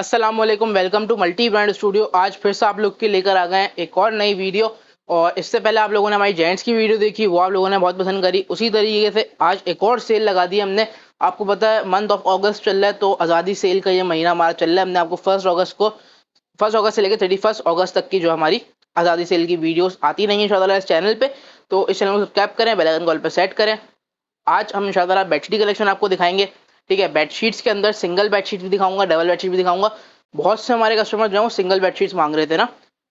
अस्सलाम वालेकुम welcome to multi brand studio आज फिर से आप लोग के लेकर आ गए हैं एक और नई वीडियो और इससे पहले आप लोगों ने हमारी जेंट्स की वीडियो देखी वो आप लोगों ने बहुत पसंद करी उसी तरीके से आज एक और सेल लगा दी हमने आपको पता है मंथ ऑफ अगस्त चल रहा है तो आज़ादी सेल का ये महीना हमारा चल रहा है हमने आपको फर्स्ट अगस्त को फर्स्ट अगस्त से लेकर थर्टी फर्स्ट अगस्त तक की जो हमारी आज़ादी सेल की वीडियोस आती नहीं है इस चैनल पे तो इस चैनल को सब्सक्राइब करें बेलाइकन कॉल पर सेट करें आज हम इंशाल्लाह बेडशीट कलेक्शन आपको दिखाएंगे ठीक है बेडशीट्स के अंदर सिंगल बेडशीट भी दिखाऊंगा डबल बेडशीट भी दिखाऊंगा बहुत से हमारे कस्टमर जो है वो सिंगल बेडशीट्स मांग रहे थे ना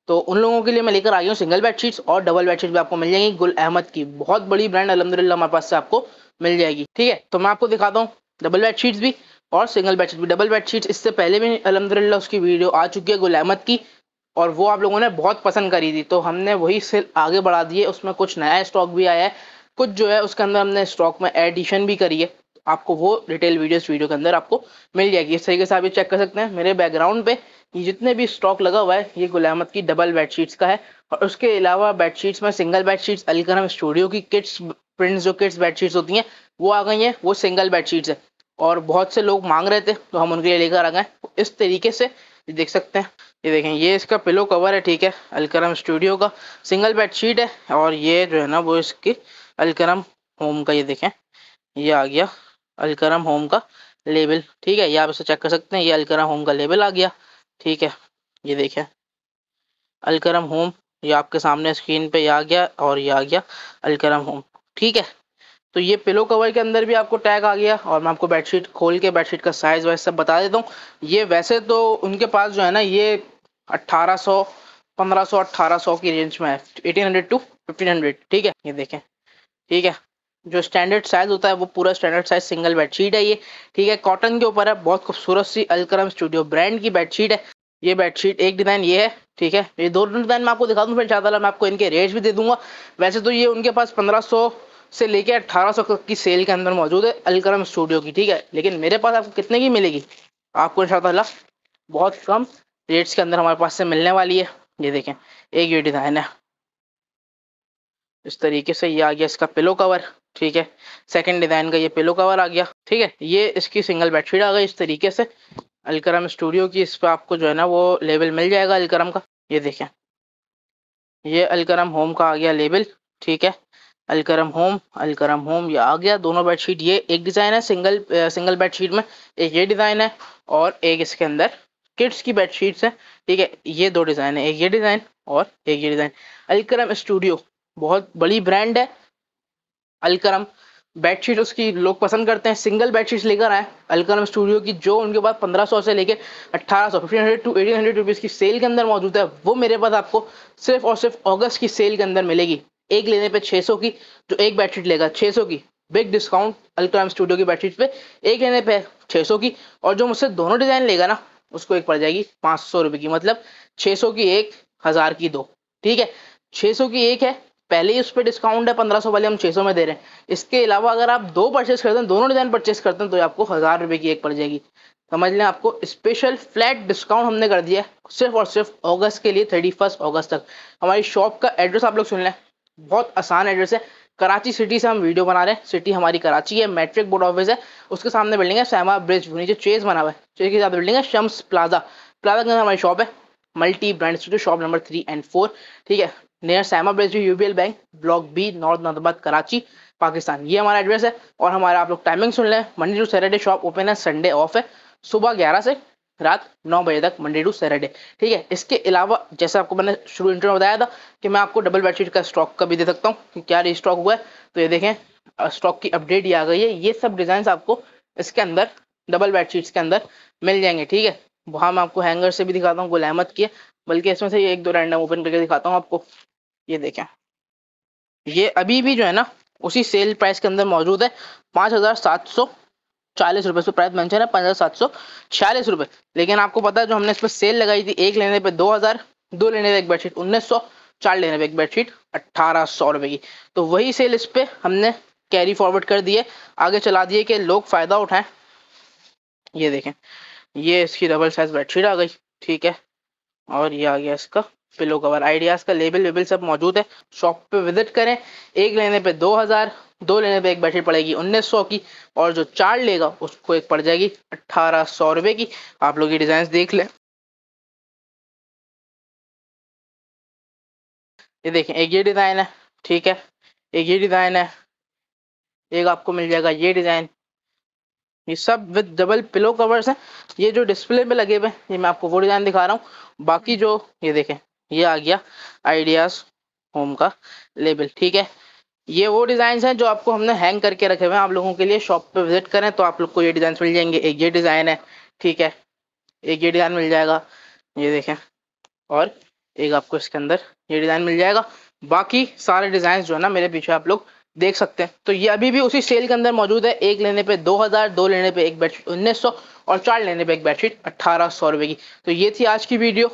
तो उन लोगों के लिए मैं लेकर आई हूँ सिंगल बेडशीट्स और डबल बेडशीट भी आपको मिल जाएंगी गुल अहमद की बहुत बड़ी ब्रांड अलहमदिल्ला हमारे पास से आपको मिल जाएगी ठीक है तो मैं आपको दिखाता हूँ डबल बेडशीट्स भी और सिंगल बेडशीट भी डबल बेडशीट्स इससे पहले भी अलहमदिल्ला उसकी वीडियो आ चुकी है गुल अहमद की और वो आप लोगों ने बहुत पसंद करी थी तो हमने वही से आगे बढ़ा दी है उसमें कुछ नया स्टॉक भी आया है कुछ जो है उसके अंदर हमने स्टॉक में एडिशन भी करी है तो आपको वो डिटेल वीडियो इस वीडियो के अंदर आपको मिल जाएगी इस तरीके से आप ये चेक कर सकते हैं मेरे बैकग्राउंड पे ये जितने भी स्टॉक लगा हुआ है ये गुलामत की डबल बेडशीट्स का है और उसके अलावा बेडशीट्स में सिंगल बेडशीट्स अलकरम स्टूडियो की किट्स प्रिंट्स जो किट्स बेडशीट्स होती हैं वो आ गई हैं वो सिंगल बेडशीट्स है और बहुत से लोग मांग रहे थे तो हम उनके लिए लेकर आ गए तो इस तरीके से ये देख सकते हैं ये देखें ये इसका पिलो कवर है ठीक है अलकरम स्टूडियो का सिंगल बेडशीट है और ये जो है ना वो इसकी अलकरम होम का ये देखें ये आ गया अलकरम होम का लेबल ठीक है ये आप इसे चेक कर सकते हैं ये अलकरम होम का लेबल आ गया ठीक है ये देखें अलकरम होम ये आपके सामने स्क्रीन पे आ गया और ये आ गया अलकरम होम ठीक है तो ये पिलो कवर के अंदर भी आपको टैग आ गया और मैं आपको बेडशीट खोल के बेडशीट का साइज़ वाइज सब बता देता हूँ ये वैसे तो उनके पास जो है ना ये 1800 1500 1800 की रेंज में है 1800 टू 1500 ठीक है ये देखें ठीक है जो स्टैंडर्ड साइज होता है वो पूरा स्टैंडर्ड साइज सिंगल बेडशीट है ये ठीक है कॉटन के ऊपर है बहुत खूबसूरत सी अलकरम स्टूडियो ब्रांड की बेडशीट है ये बेडशीट एक डिजाइन ये है ठीक है ये दो डिजाइन मैं आपको दिखा दूँ फिर मैं आपको इनके रेट भी दे दूंगा वैसे तो ये उनके पास पंद्रह से लेके अट्ठारह सौ की सेल के अंदर मौजूद है अलकरम स्टूडियो की ठीक है लेकिन मेरे पास आपको कितने की मिलेगी आपको शाला बहुत कम रेट्स के अंदर हमारे पास से मिलने वाली है ये देखें एक ये डिज़ाइन है इस तरीके से ये आ गया इसका पिलो कवर ठीक है सेकंड डिज़ाइन का ये पिलो कवर आ गया ठीक है ये इसकी सिंगल बेडशीट आ गई इस तरीके से अलकरम स्टूडियो की इस पर आपको जो है ना वो लेबल मिल जाएगा अलकरम का ये देखें ये अलकरम होम का आ गया लेबल ठीक है अलकरम होम अलकरम होम ये आ गया दोनों बेडशीट ये एक डिज़ाइन है सिंगल सिंगल बेडशीट में एक ये डिज़ाइन है और एक इसके अंदर किड्स की बेडशीट्स है ठीक है ये दो डिज़ाइन है एक ये डिज़ाइन और एक ये डिज़ाइन अलकरम स्टूडियो बहुत बड़ी ब्रांड है अलकरम बेडशीट उसकी लोग पसंद करते हैं सिंगल बेडशीट लेकर आए अलकरम स्टूडियो की जो उनके पास 1500 से लेके 1800 1500 टू 1800 रुपीस की सेल के अंदर मौजूद है वो मेरे पास आपको सिर्फ और सिर्फ अगस्त की सेल के अंदर मिलेगी एक लेने पे 600 की जो एक बेडशीट लेगा 600 की बिग डिस्काउंट अलकरम स्टूडियो की बेडशीट पे एक लेने पे सौ की और जो मुझसे दोनों डिजाइन लेगा ना उसको एक पड़ जाएगी पाँच सौ की मतलब सौ की एक हज़ार की दो ठीक है सौ की एक है पहले ही उस पर डिस्काउंट है पंद्रह सौ वाले हम छः सौ में दे रहे हैं इसके अलावा अगर आप दो परचेस करते हैं दोनों डिज़ाइन परचेस करते हैं तो आपको हज़ार रुपये की एक पड़ जाएगी समझ लें आपको स्पेशल फ्लैट डिस्काउंट हमने कर दिया सिर्फ और सिर्फ अगस्त के लिए थर्टी फर्स्ट अगस्त तक हमारी शॉप का एड्रेस आप लोग सुन लें बहुत आसान एड्रेस है कराची सिटी से हम वीडियो बना रहे हैं सिटी हमारी कराची है मैट्रिक बोर्ड ऑफिस है उसके सामने बिल्डिंग है सैमा ब्रिज नीचे चेज बना हुआ है चेज के साथ बिल्डिंग है शम्स प्लाजा प्लाजा के हमारी शॉप है multi brand studio shop number three and four ठीक है नियर सैमा ब्रेज UBL bank block B north नदाबाद कराची पाकिस्तान ये हमारा एड्रेस है और हमारा आप लोग टाइमिंग सुन लें Monday to Saturday shop open है संडे ऑफ है सुबह ग्यारह से रात नौ बजे तक मंडे टू सैटरडे ठीक है इसके अलावा जैसे आपको मैंने शुरू इंटर में बताया था कि मैं आपको डबल बेडशीट का स्टॉक का भी दे सकता हूँ कि क्या री स्टॉक हुआ है तो ये देखें स्टॉक की अपडेट ये आ गई है ये सब डिज़ाइन आपको इसके अंदर डबल बेडशीट्स के अंदर मिल जाएंगे ठीक है वहाँ मैं आपको हैंगर से भी दिखाता हूँ गुलामत के बल्कि इसमें से एक दो रैंडम ओपन करके दिखाता हूँ आपको ये देखें ये अभी भी जो है ना उसी सेल प्राइस के अंदर मौजूद है पाँच हज़ार सात सौ चालीस रुपये प्राइस मैंशन है पाँच हज़ार सात सौ छियालीस रुपये लेकिन आपको पता है जो हमने इस पर सेल लगाई थी एक लेने पे दो हज़ार दो लेने पे एक बेडशीट उन्नीस सौ चार लेने पे एक बेडशीट अट्ठारह सौ रुपये की तो वही सेल इस पर हमने कैरी फॉरवर्ड कर दिए आगे चला दिए कि लोग फ़ायदा उठाएँ ये देखें ये इसकी डबल साइज बेडशीट आ गई ठीक है और ये आ गया इसका पिलो कवर आइडियाज का लेबल वेबल सब मौजूद है शॉप पे विजिट करें एक लेने पे दो हजार दो लेने पे एक बेडशीट पड़ेगी उन्नीस सौ की और जो चार लेगा उसको एक पड़ जाएगी अट्ठारह सौ रुपए की आप लोग ये डिजाइन देख लें ये देखें एक ये डिज़ाइन है ठीक है एक ये डिज़ाइन है एक आपको मिल जाएगा ये डिज़ाइन ये सब विद डबल पिलो कवर्स हैं ये जो डिस्प्ले में लगे हुए ये मैं आपको वो डिज़ाइन दिखा रहा हूँ बाकी जो ये देखें ये आ गया आइडियाज होम का लेबल ठीक है ये वो डिज़ाइन हैं जो आपको हमने हैंग करके रखे हुए हैं आप लोगों के लिए शॉप पे विजिट करें तो आप लोग को ये डिज़ाइन मिल जाएंगे एक ये डिज़ाइन है ठीक है एक ये डिज़ाइन मिल जाएगा ये देखें और एक आपको इसके अंदर ये डिज़ाइन मिल जाएगा बाकी सारे डिज़ाइन जो है ना मेरे पीछे आप लोग देख सकते हैं तो ये अभी भी उसी सेल के अंदर मौजूद है एक लेने पे 2000 दो लेने पे एक बेडशीट 1900 और चार लेने पे एक बेडशीट अट्ठारह सौ रुपये की तो ये थी आज की वीडियो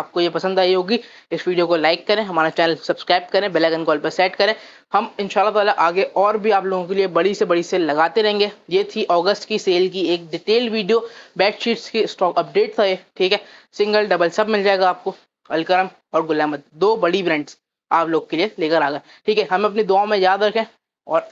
आपको ये पसंद आई होगी इस वीडियो को लाइक करें हमारा चैनल सब्सक्राइब करें बेल आइकन कॉल पर सेट करें हम इन ताला आगे और भी आप लोगों के लिए बड़ी से बड़ी सेल लगाते रहेंगे ये थी अगस्त की सेल की एक डिटेल वीडियो बेडशीट्स की स्टॉक अपडेट था ये ठीक है सिंगल डबल सब मिल जाएगा आपको अलकरम और गुलामद दो बड़ी ब्रांड्स आप लोग के लिए लेकर आ गए ठीक है हमें अपनी दुआओं में याद रखें और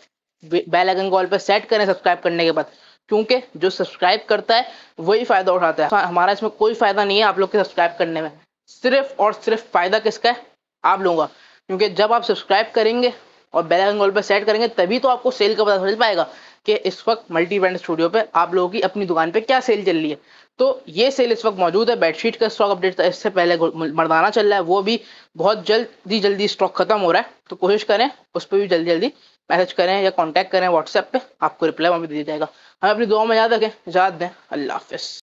बेल आइकन कॉल पर सेट करें सब्सक्राइब करने के बाद क्योंकि जो सब्सक्राइब करता है वही फायदा उठाता है हाँ, हमारा इसमें कोई फायदा नहीं है आप लोग के सब्सक्राइब करने में सिर्फ और सिर्फ फायदा किसका है आप लोगों का क्योंकि जब आप सब्सक्राइब करेंगे और बेल आइकन पर सेट करेंगे तभी तो आपको सेल का पता चल पाएगा कि इस वक्त मल्टी ब्रांड स्टूडियो पे आप लोगों की अपनी दुकान पे क्या सेल चल रही है तो ये सेल इस वक्त मौजूद है बेडशीट का स्टॉक अपडेट इससे पहले मर्दाना चल रहा है वो भी बहुत जल्दी जल्दी स्टॉक खत्म हो रहा है तो कोशिश करें उस पर भी जल्दी जल्दी मैसेज करें या कॉन्टैक्ट करें व्हाट्सएप पे आपको रिप्लाई वहाँ पर दिया जाएगा हमें अपनी दुआ में याद रखें याद दें अल्लाह हाफिज़